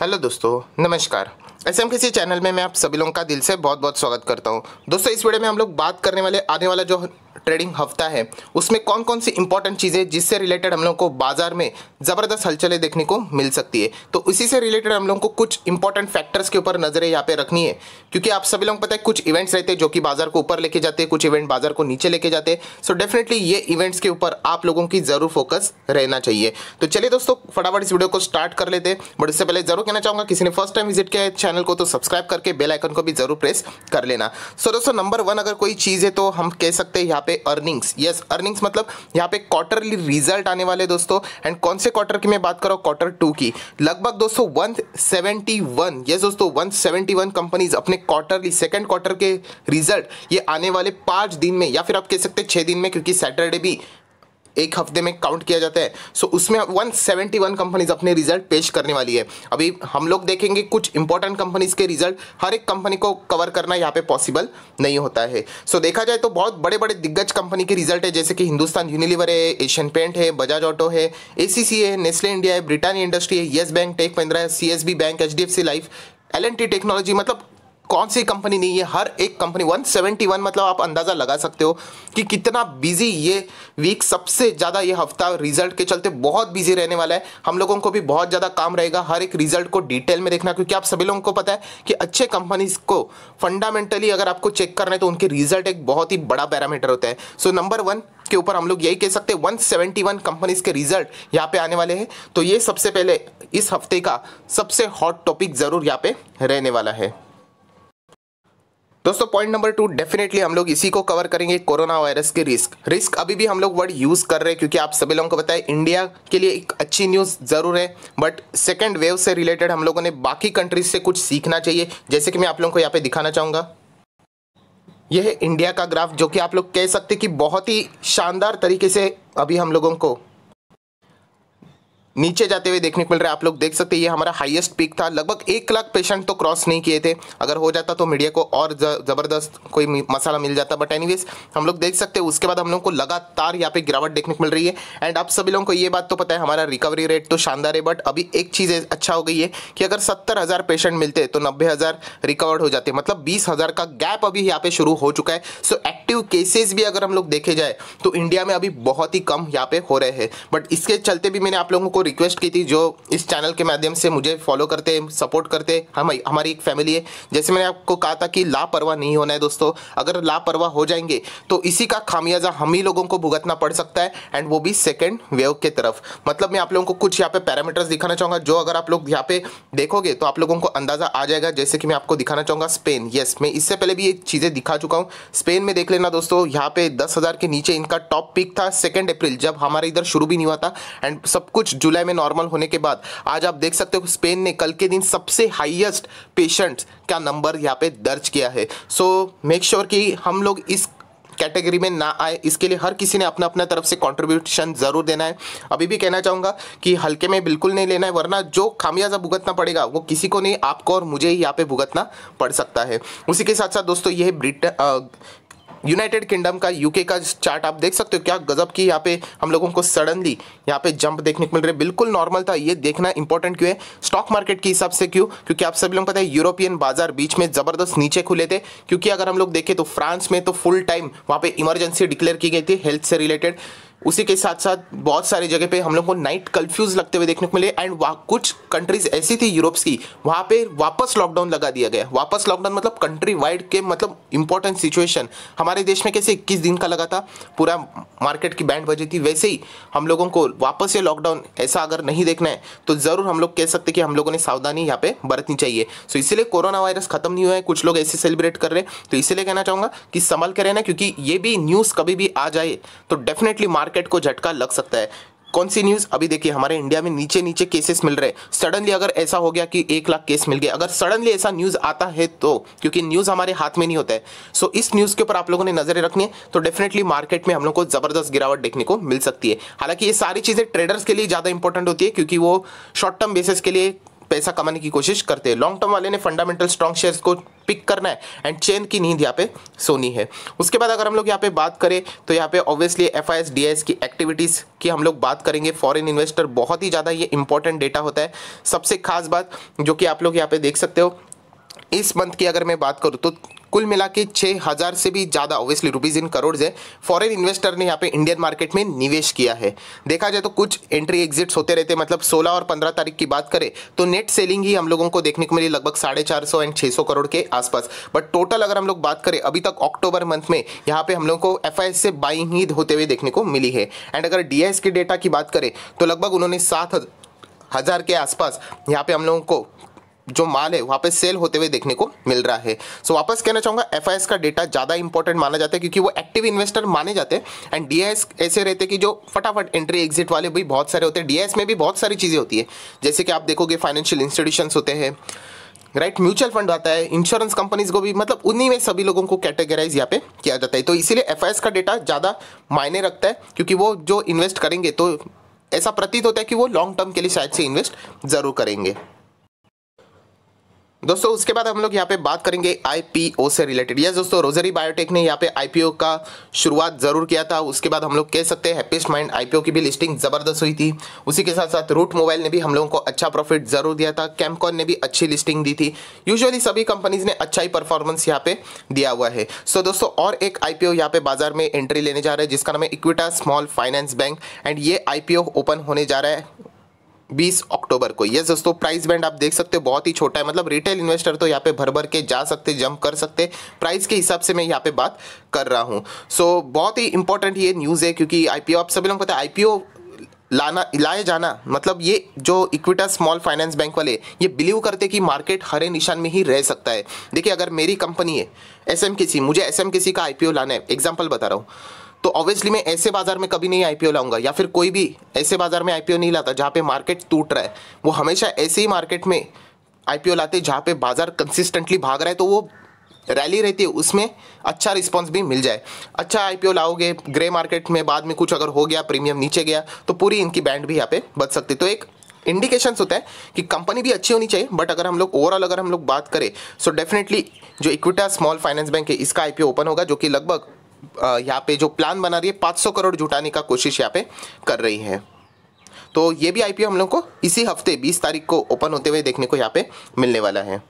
hello दोस्तों नमस्कार S M किसी चैनल में मैं आप सभी लोगों का दिल से बहुत बहुत स्वागत करता हूं दोस्तों इस वीडियो में हम लोग बात करने वाले आने वाला जो ट्रेडिंग हफ्ता है उसमें कौन कौन सी इंपॉर्टेंट चीज़ें जिससे रिलेटेड हम लोग को बाजार में ज़बरदस्त हलचलें देखने को मिल सकती है तो इसी से रिलेटेड हम लोग को कुछ इंपॉर्टेंट फैक्टर्स के ऊपर नज़रें यहाँ पे रखनी है क्योंकि आप सभी लोग पता है कुछ इवेंट्स रहते हैं जो कि बाजार को ऊपर लेके जाते हैं कुछ इवेंट बाजार को नीचे लेके जाते हैं सो डेफिनेटली ये इवेंट्स के ऊपर आप लोगों की ज़रूर फोकस रहना चाहिए तो चलिए दोस्तों फटाफट इस वीडियो को स्टार्ट कर लेते हैं बट इससे पहले ज़रूर कहना चाहूँगा किसी ने फर्स्ट टाइम विजिट किया है चैनल को तो सब्सक्राइब करके बेलाइकन को भी ज़रूर प्रेस कर लेना सो दोस्तों नंबर वन अगर कोई चीज़ है तो हम कह सकते हैं यहाँ पे अर्निंग्स यस अर्निंग्स मतलब यहाँ पे क्वार्टरली रिजल्ट आने वाले दोस्तों एंड कौन से क्वार्टर की मैं बात कर रहा हूँ क्वार्टर टू की लगभग दोस्तों वन सेवेंटी वन यस दोस्तों वन सेवेंटी वन कंपनीज अपने क्वार्टरली सेकेंड क्वार्टर के रिजल्ट ये आने वाले पाँच दिन में या फिर आप कह सकते हैं छः दिन में क्योंकि सैटरडे भी एक हफ्ते में काउंट किया जाता है सो so, उसमें 171 कंपनीज अपने रिजल्ट पेश करने वाली है अभी हम लोग देखेंगे कुछ इंपॉर्टेंट कंपनीज के रिजल्ट हर एक कंपनी को कवर करना यहाँ पे पॉसिबल नहीं होता है सो so, देखा जाए तो बहुत बड़े बड़े दिग्गज कंपनी के रिजल्ट है जैसे कि हिंदुस्तान यूनिलीवर है एशियन पेंट है बजाज ऑटो है ए है नेस्ले इंडिया है ब्रिटानिया इंडस्ट्री है येस बैंक टेक महिंद्रा है C bank H life L technology मतलब कौन सी कंपनी नहीं है हर एक कंपनी 171 मतलब आप अंदाज़ा लगा सकते हो कि कितना बिजी ये वीक सबसे ज़्यादा ये हफ्ता रिजल्ट के चलते बहुत बिजी रहने वाला है हम लोगों को भी बहुत ज़्यादा काम रहेगा हर एक रिजल्ट को डिटेल में देखना क्योंकि आप सभी लोगों को पता है कि अच्छे कंपनीज को फंडामेंटली अगर आपको चेक करना है तो उनके रिजल्ट एक बहुत ही बड़ा पैरामीटर होता है सो नंबर वन के ऊपर हम लोग यही कह सकते हैं 171 कंपनीज के रिजल्ट यहाँ पे आने वाले हैं तो ये सबसे पहले इस हफ्ते का सबसे हॉट टॉपिक ज़रूर यहाँ पे रहने वाला है दोस्तों पॉइंट नंबर टू डेफिनेटली हम लोग इसी को कवर करेंगे कोरोना वायरस के रिस्क रिस्क अभी भी हम लोग वर्ड यूज कर रहे हैं क्योंकि आप सभी लोगों को बताए इंडिया के लिए एक अच्छी न्यूज जरूर है बट सेकेंड वेव से रिलेटेड हम लोगों ने बाकी कंट्रीज से कुछ सीखना चाहिए जैसे कि मैं आप लोगों को यहाँ पे दिखाना चाहूंगा यह है इंडिया का ग्राफ जो कि आप लोग कह सकते कि बहुत ही शानदार तरीके से अभी हम लोगों को नीचे जाते हुए देखने को मिल रहा है आप लोग देख सकते हैं ये हमारा हाईएस्ट पीक था लगभग एक लाख पेशेंट तो क्रॉस नहीं किए थे अगर हो जाता तो मीडिया को और ज़बरदस्त कोई मसाला मिल जाता बट एनीवेज हम लोग देख सकते हैं उसके बाद हम लोग को लगातार यहाँ पे गिरावट देखने को मिल रही है एंड आप सभी लोगों को ये बात तो पता है हमारा रिकवरी रेट तो शानदार है बट अभी एक चीज़ अच्छा हो गई है कि अगर सत्तर हज़ार पेशेंट मिलते तो नब्बे हज़ार रिकवर्ड हो जाते मतलब बीस हज़ार का गैप अभी यहाँ पे शुरू हो चुका है सो एक्टिव केसेज भी अगर हम लोग देखे जाए तो इंडिया में अभी बहुत ही कम यहाँ पे हो रहे हैं बट इसके चलते भी मैंने आप लोगों को रिक्वेस्ट की थी जो इस चैनल के माध्यम से मुझे फॉलो करते सपोर्ट करते हम हमारी एक फैमिली है जैसे मैंने आपको कहा था कि लापरवाह नहीं होना है दोस्तों अगर लापरवाह हो जाएंगे तो इसी का खामियाजा हम ही लोगों को भुगतना पड़ सकता है एंड वो भी सेकेंड वेव के तरफ मतलब मैं आप लोगों को कुछ यहाँ पे पैरामीटर्स दिखाना चाहूँगा जो अगर आप लोग यहाँ पे देखोगे तो आप लोगों को अंदाज़ा आ जाएगा जैसे कि मैं आपको दिखाना चाहूँगा स्पेन येस मैं इससे पहले भी ये चीज़ें दिखा चुका हूँ स्पेन में देख लेना दोस्तों यहाँ पे दस हज़ार के नीचे इनका टॉप पिक था सेकेंड अप्रैल जब हमारे इधर शुरू भी नहीं हुआ था एंड सब कुछ जुलाई जुलाई में नॉर्मल होने के बाद आज आप देख सकते हो स्पेन ने कल के दिन सबसे हाईएस्ट पेशेंट्स का नंबर यहाँ पे दर्ज किया है सो मेक श्योर कि हम लोग इस कैटेगरी में ना आए इसके लिए हर किसी ने अपना अपना तरफ से कंट्रीब्यूशन ज़रूर देना है अभी भी कहना चाहूँगा कि हल्के में बिल्कुल नहीं लेना है वरना जो खामियाजा भुगतना पड़ेगा वो किसी को नहीं आपको और मुझे ही यहाँ पे भुगतना पड़ सकता है उसी के साथ साथ दोस्तों ये ब्रिटेन यूनाइटेड किंगडम का यूके का चार्ट आप देख सकते हो क्या गजब की यहाँ पे हम लोगों को सडनली यहाँ पे जंप देखने को मिल रहा है बिल्कुल नॉर्मल था ये देखना इंपॉर्टेंट क्यों है स्टॉक मार्केट के हिसाब से क्यों क्योंकि आप सभी लोग पता है यूरोपियन बाजार बीच में जबरदस्त नीचे खुले थे क्योंकि अगर हम लोग देखें तो फ्रांस में तो फुल टाइम वहाँ पे इमरजेंसी डिक्लेयर की गई थी हेल्थ से रिलेटेड उसी के साथ साथ बहुत सारी जगह पे हम लोग को नाइट कर्फ्यूज लगते हुए देखने को मिले एंड वहाँ कुछ कंट्रीज ऐसी थी यूरोप्स की वहाँ पे वापस लॉकडाउन लगा दिया गया वापस लॉकडाउन मतलब कंट्री वाइड के मतलब इंपॉर्टेंट सिचुएशन हमारे देश में कैसे इक्कीस दिन का लगा था पूरा मार्केट की बैंड बजी थी वैसे ही हम लोगों को वापस ये लॉकडाउन ऐसा अगर नहीं देखना है तो ज़रूर हम लोग कह सकते कि हम लोगों ने सावधानी यहाँ पे बरतनी चाहिए सो इसीलिए कोरोना वायरस खत्म नहीं हुआ है कुछ लोग ऐसे सेलिब्रेट कर रहे हैं तो इसीलिए कहना चाहूँगा कि संभल के रहना क्योंकि ये भी न्यूज़ कभी भी आ जाए तो डेफिनेटली मार्केट मार्केट को झटका लग सकता है कौन सी न्यूज़ अभी देखिए हमारे इंडिया में नीचे नीचे केसेस मिल रहे हैं सडनली अगर ऐसा हो गया कि एक लाख केस मिल गए अगर सडनली ऐसा न्यूज़ आता है तो क्योंकि न्यूज़ हमारे हाथ में नहीं होता है सो इस न्यूज़ के ऊपर आप लोगों ने नजरें रखनी है तो डेफिनेटली मार्केट में हम लोग को ज़बरदस्त गिरावट देखने को मिल सकती है हालांकि ये सारी चीज़ें ट्रेडर्स के लिए ज़्यादा इंपॉर्टेंट होती है क्योंकि वो शॉर्ट टर्म बेसिस के लिए पैसा कमाने की कोशिश करते हैं लॉन्ग टर्म वाले ने फंडामेंटल स्ट्रॉन्ग शेयर्स को पिक करना है एंड चेन की नींद यहाँ पे सोनी है उसके बाद अगर हम लोग यहाँ पे बात करें तो यहाँ पे ऑब्वियसली एफ आई की एक्टिविटीज़ की हम लोग बात करेंगे फॉरेन इन्वेस्टर बहुत ही ज़्यादा ये इंपॉर्टेंट डेटा होता है सबसे खास बात जो कि आप लोग यहाँ पे देख सकते हो इस मंथ की अगर मैं बात करूँ तो कुल मिला के छः हज़ार से भी ज़्यादा ओबियसली रुपीज़ इन करोड़ है फॉरेन इन्वेस्टर ने यहाँ पे इंडियन मार्केट में निवेश किया है देखा जाए तो कुछ एंट्री एग्जिट्स होते रहते मतलब 16 और 15 तारीख की बात करें तो नेट सेलिंग ही हम लोगों को देखने को मिली लगभग साढ़े चार सौ एंड छः सौ करोड़ के आसपास बट टोटल अगर हम लोग बात करें अभी तक अक्टूबर मंथ में यहाँ पे हम लोग को एफ से बाइंग ही होते हुए देखने को मिली है एंड अगर डी के डेटा की बात करें तो लगभग उन्होंने सात हज़ार के आसपास यहाँ पे हम लोगों को जो माल है वहाँ पे सेल होते हुए देखने को मिल रहा है सो so, वापस कहना चाहूँगा एफ का डेटा ज़्यादा इंपॉर्टेंट माना जाता है क्योंकि वो एक्टिव इन्वेस्टर माने जाते हैं एंड डी ऐसे रहते हैं कि जो फटाफट एंट्री एग्जिट वाले भी बहुत सारे होते हैं डी में भी बहुत सारी चीज़ें होती है जैसे कि आप देखोगे फाइनेंशियल इंस्टीट्यूशन होते हैं राइट म्यूचुअल फंड आता है इंश्योरेंस कंपनीज को भी मतलब उन्हीं में सभी लोगों को कैटेगराइज यहाँ पे किया जाता है तो इसीलिए एफ का डेटा ज़्यादा मायने रखता है क्योंकि वो जो इन्वेस्ट करेंगे तो ऐसा प्रतीत होता है कि वो लॉन्ग टर्म के लिए शायद से इन्वेस्ट ज़रूर करेंगे दोस्तों उसके बाद हम लोग यहाँ पे बात करेंगे आईपीओ से रिलेटेड यस दोस्तों रोजरी बायोटेक ने यहाँ पे आईपीओ का शुरुआत जरूर किया था उसके बाद हम लोग कह सकते हैं हैप्पीस्ट माइंड आईपीओ की भी लिस्टिंग ज़बरदस्त हुई थी उसी के साथ साथ रूट मोबाइल ने भी हम लोगों को अच्छा प्रॉफिट जरूर दिया था कैमकॉन ने भी अच्छी लिस्टिंग दी थी यूजअली सभी कंपनीज ने अच्छा ही परफॉर्मेंस यहाँ पे दिया हुआ है सो दोस्तों और एक आईपीओ यहाँ पे बाजार में एंट्री लेने जा रहा है जिसका नाम है Equitas small finance bank and ये आईपीओ ओपन होने जा रहा है 20 अक्टूबर को यस दोस्तों प्राइस बैंड आप देख सकते हो बहुत ही छोटा है मतलब रिटेल इन्वेस्टर तो यहाँ पे भर भर के जा सकते जंप कर सकते प्राइस के हिसाब से मैं यहाँ पे बात कर रहा हूँ सो so, बहुत ही इंपॉर्टेंट ये न्यूज़ है क्योंकि आईपीओ आप सभी लोग पता है आईपीओ लाना लाए जाना मतलब ये जो इक्विटा स्मॉल फाइनेंस बैंक वाले ये बिलीव करते कि मार्केट हरे निशान में ही रह सकता है देखिए अगर मेरी कंपनी है एस मुझे एस का आई लाना है एग्जाम्पल बता रहा हूँ तो ऑब्वियसली मैं ऐसे बाजार में कभी नहीं आईपीओ लाऊंगा या फिर कोई भी ऐसे बाजार में आईपीओ नहीं लाता जहाँ पे मार्केट टूट रहा है वो हमेशा ऐसे ही मार्केट में आईपीओ लाते जहाँ पे बाजार कंसिस्टेंटली भाग रहा है तो वो रैली रहती है उसमें अच्छा रिस्पॉन्स भी मिल जाए अच्छा आईपीओ लाओगे ग्रे मार्केट में बाद में कुछ अगर हो गया प्रीमियम नीचे गया तो पूरी इनकी बैंड भी यहाँ पे बच सकती तो एक इंडिकेशन होता है कि कंपनी भी अच्छी होनी चाहिए बट अगर हम लोग ओवरऑल अगर हम लोग बात करें सो डेफिनेटली जो इक्विटा स्मॉल फाइनेंस बैंक है इसका आईपीओ ओपन होगा जो कि लगभग यहाँ पे जो प्लान बना रही है 500 करोड़ जुटाने का कोशिश यहाँ पे कर रही है तो ये भी आईपीओ हम लोग को इसी हफ्ते 20 तारीख को ओपन होते हुए देखने को यहाँ पे मिलने वाला है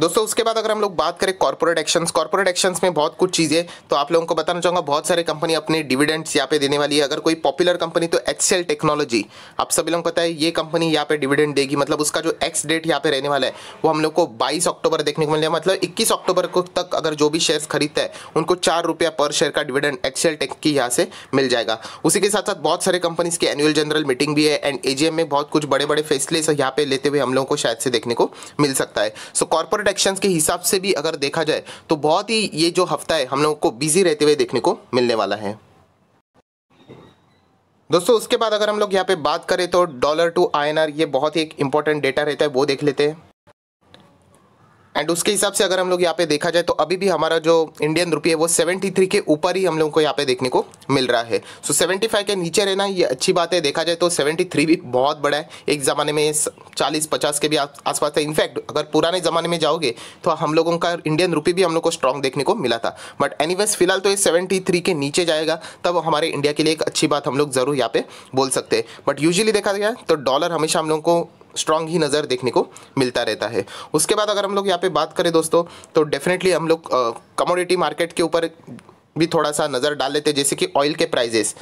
दोस्तों उसके बाद अगर हम लोग बात करें कॉर्पोरेट एक्शंस कॉर्पोरेट एक्शंस में बहुत कुछ चीज़ें तो आप लोगों को बताना चाहूँगा बहुत सारे कंपनी अपने डिविडेंड्स यहाँ पे देने वाली है अगर कोई पॉपुलर कंपनी तो एक्सेल टेक्नोलॉजी आप सभी लोगों को पता है ये कंपनी यहाँ पे डिविडेंड देगी मतलब उसका जो एक्स डेट यहाँ पे रहने वाला है वो हम लोग को बाईस अक्टूबर देखने को मिलेगा मतलब इक्कीस अक्टूबर को तक अगर जो भी शेयर खरीदता है उनको चार रुपया पर शेयर का डिविडेंड एक्सेल टेक की यहाँ से मिल जाएगा उसी के साथ साथ बहुत सारे कंपनीज की एनुअल जनरल मीटिंग भी है एंड एजीएम में बहुत कुछ बड़े बड़े फैसले यहाँ पे लेते हुए हम लोगों को शायद से देखने को मिल सकता है सो कॉर्पोरेट कॉर्पोरेट के हिसाब से भी अगर देखा जाए तो बहुत ही ये जो हफ्ता है हम लोगों को बिजी रहते हुए देखने को मिलने वाला है दोस्तों उसके बाद अगर हम लोग यहाँ पे बात करें तो डॉलर टू आई ये बहुत ही एक इंपॉर्टेंट डेटा रहता है वो देख लेते हैं एंड उसके हिसाब से अगर हम लोग यहाँ पे देखा जाए तो अभी भी हमारा जो इंडियन रुपी है वो 73 के ऊपर ही हम लोग को यहाँ पे देखने को मिल रहा है सो so, 75 के नीचे रहना ये अच्छी बात है देखा जाए तो 73 भी बहुत बड़ा है एक ज़माने में 40-50 के भी आसपास था इनफैक्ट अगर पुराने ज़माने में जाओगे तो हम लोगों का इंडियन रुपी भी हम लोग को स्ट्रॉन्ग देखने को मिला था बट एनी फिलहाल तो ये सेवेंटी के नीचे जाएगा तब हमारे इंडिया के लिए एक अच्छी बात हम लोग ज़रूर यहाँ पे बोल सकते हैं बट यूजली देखा गया तो डॉलर हमेशा हम लोगों को स्ट्रांग ही नज़र देखने को मिलता रहता है उसके बाद अगर हम लोग यहाँ पे बात करें दोस्तों तो डेफिनेटली हम लोग कमोडिटी मार्केट के ऊपर भी थोड़ा सा नज़र डाल लेते हैं जैसे कि ऑयल के प्राइजेस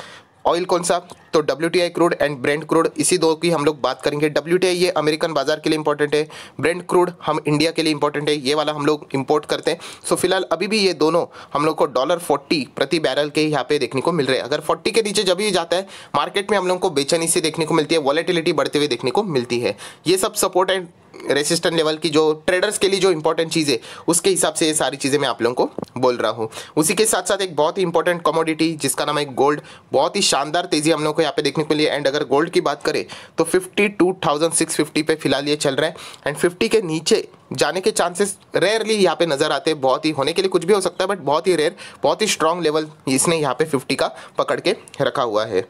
ऑयल कौन सा तो W T I crude and Brent crude इसी दो की हम लोग बात करेंगे डब्ल्यू टी आई ये अमेरिकन बाजार के लिए इंपॉर्टेंट है ब्रेंड क्रूड हम इंडिया के लिए इंपॉर्टेंट है ये वाला हम लोग इंपोर्ट करते हैं सो so, फिलहाल अभी भी ये दोनों हम लोग को डॉलर फोर्टी प्रति बैरल के यहाँ पे देखने को मिल रहे हैं अगर फोर्टी के नीचे जब भी जाता है मार्केट में हम लोग को बेचैनी से देखने को मिलती है वॉलेटिलिटी बढ़ते हुए देखने को मिलती है ये सब सपोर्ट एंड रेसिस्टेंट लेवल की जो ट्रेडर्स के लिए जो इंपॉर्टेंट चीज़ है उसके हिसाब से ये सारी चीज़ें मैं आप लोगों को बोल रहा हूँ उसी के साथ साथ एक बहुत ही इंपॉर्टेंट कमोडिटी जिसका नाम है गोल्ड बहुत ही शानदार तेज़ी हम लोग को यहाँ पे देखने को मिली एंड अगर गोल्ड की बात करें तो fifty two thousand six fifty पे फिलहाल ये चल रहा है एंड फिफ्टी के नीचे जाने के चांसेस रेयरली यहाँ पे नज़र आते हैं बहुत ही होने के लिए कुछ भी हो सकता है बट बहुत ही रेयर बहुत ही स्ट्रांग लेवल इसने यहाँ पे फिफ्टी का पकड़ के रखा हुआ है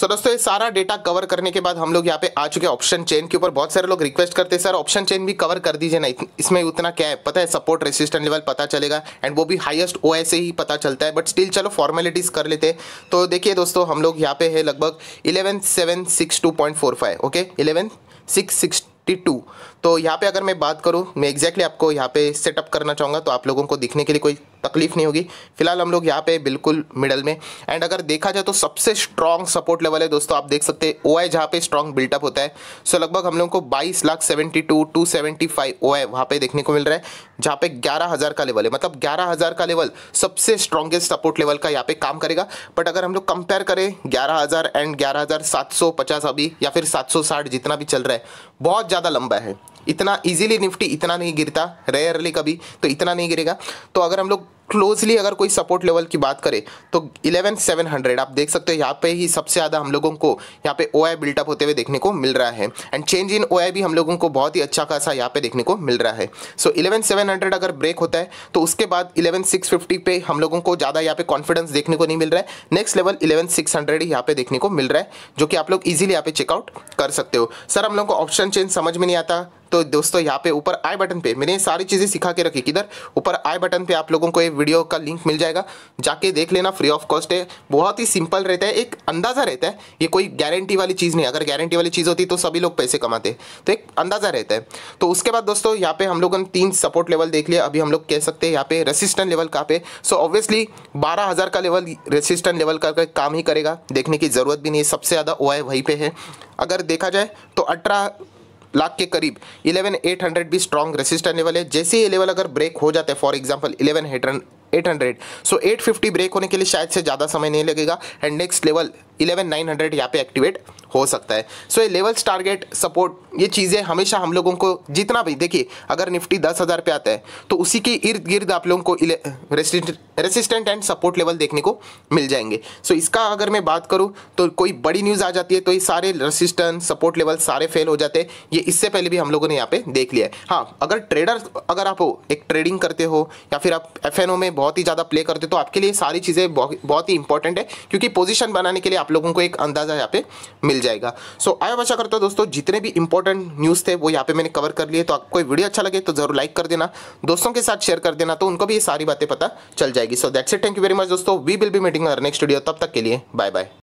सो so, दोस्तों ये सारा डेटा कवर करने के बाद हम लोग यहाँ पे आ चुके ऑप्शन चेन के ऊपर बहुत सारे लोग रिक्वेस्ट करते हैं सर ऑप्शन चेन भी कवर कर दीजिए ना इसमें उतना क्या है पता है सपोर्ट रेसिस्टेंट लेवल पता चलेगा एंड वो भी हाईएस्ट ओ से ही पता चलता है बट स्टिल चलो फॉर्मेलिटीज़ कर लेते तो देखिए दोस्तों हम लोग यहाँ पे है लगभग eleven seven six two point four five okay eleven six तो यहाँ पे अगर मैं बात करूँ मैं एग्जैक्टली exactly आपको यहाँ पे सेटअप करना चाहूँगा तो आप लोगों को दिखने के लिए कोई तकलीफ नहीं होगी फिलहाल हम लोग यहाँ पे बिल्कुल मिडल में एंड अगर देखा जाए तो सबसे स्ट्रॉन्ग सपोर्ट लेवल है दोस्तों आप देख सकते हैं ओ आई जहाँ पे स्ट्रॉन्ग बिल्टअप होता है सो लगभग हम लोग को बाईस lakh seventy two two seventy five O I वहाँ पे देखने को मिल रहा है जहाँ पे ग्यारह हज़ार का लेवल है मतलब ग्यारह हज़ार का लेवल सबसे स्ट्रॉन्गेस्ट सपोर्ट लेवल का यहाँ पे काम करेगा बट अगर हम लोग कंपेयर करें ग्यारह हज़ार एंड ग्यारह हज़ार सात सौ पचास अभी या फिर सात सौ साठ जितना भी चल रहा है बहुत ज़्यादा लंबा है इतना इजीली निफ्टी इतना नहीं गिरता रेयरली कभी तो इतना नहीं गिरेगा तो अगर हम लोग क्लोजली अगर कोई सपोर्ट लेवल की बात करें तो 11700 आप देख सकते हो यहाँ पे ही सबसे ज़्यादा हम लोगों को यहाँ पे ओ आई बिल्टअप होते हुए देखने को मिल रहा है एंड चेंज इन ओ आई भी हम लोगों को बहुत ही अच्छा खासा यहाँ पे देखने को मिल रहा है सो so, सेवन हंड्रेड अगर ब्रेक होता है तो उसके बाद इलेवन सिक्स फिफ्टी पे हम लोगों को ज़्यादा यहाँ पे कॉन्फिडेंस देखने को नहीं मिल रहा है next level eleven six hundred ही यहाँ पे देखने को मिल रहा है जो कि आप लोग ईजिली यहाँ पे चेकआउट कर सकते हो सर हम लोगों को ऑप्शन चेंज समझ में नहीं आता तो दोस्तों यहाँ पे ऊपर आई बटन पे मैंने सारी चीज़ें सिखा के रखी किधर ऊपर आई बटन पे आप लोगों को ये वीडियो का लिंक मिल जाएगा जाके देख लेना फ्री ऑफ कॉस्ट है बहुत ही सिंपल रहता है एक अंदाज़ा रहता है ये कोई गारंटी वाली चीज़ नहीं अगर गारंटी वाली चीज़ होती तो सभी लोग पैसे कमाते तो एक अंदाज़ा रहता है तो उसके बाद दोस्तों यहाँ पे हम लोग ने तीन सपोर्ट लेवल देख लिया अभी हम लोग कह सकते हैं यहाँ पे रेसिस्टेंट लेवल कहाँ पे सो ऑब्वियसली बारह हज़ार का लेवल रेसिस्टेंट लेवल का काम ही करेगा देखने की ज़रूरत भी नहीं है सबसे ज़्यादा ओ वहीं पर है अगर देखा जाए तो अठारह लाख के करीब 11,800 भी स्ट्रॉन्ग रेसिस्ट लेवल है जैसे ये लेवल अगर ब्रेक हो जाता है for example 11,800 eight hundred so eight fifty break होने के लिए शायद से ज़्यादा समय नहीं लगेगा and next level eleven nine hundred यहाँ पे एक्टिवेट हो सकता है सो so, ये लेवल्स टारगेट सपोर्ट ये चीज़ें हमेशा हम लोगों को जितना भी देखिए अगर निफ्टी दस हज़ार पे आता है तो उसी के इर्द गिर्द आप लोगों को रेसिस्टेंट एंड सपोर्ट लेवल देखने को मिल जाएंगे सो so, इसका अगर मैं बात करूँ तो कोई बड़ी न्यूज़ आ जाती है तो ये सारे रेसिस्टेंट सपोर्ट लेवल सारे फेल हो जाते हैं ये इससे पहले भी हम लोगों ने यहाँ पे देख लिया है हाँ अगर ट्रेडर अगर आप एक ट्रेडिंग करते हो या फिर आप एफ में बहुत ही ज़्यादा प्ले करते हो तो आपके लिए सारी चीज़ें बहुत ही इंपॉर्टेंट है क्योंकि पोजिशन बनाने के लिए आप आप लोगों को एक अंदाज़ा यहाँ पे मिल जाएगा सो आया आशा करता हूँ दोस्तों जितने भी इंपॉर्टेंट न्यूज़ थे वो यहाँ पे मैंने कवर कर लिए तो आपको वीडियो अच्छा लगे तो जरूर लाइक कर देना दोस्तों के साथ शेयर कर देना तो उनको भी ये सारी बातें पता चल जाएगी so that's it thank you very much दोस्तों we will be meeting next video तब तक के लिए बाय बाय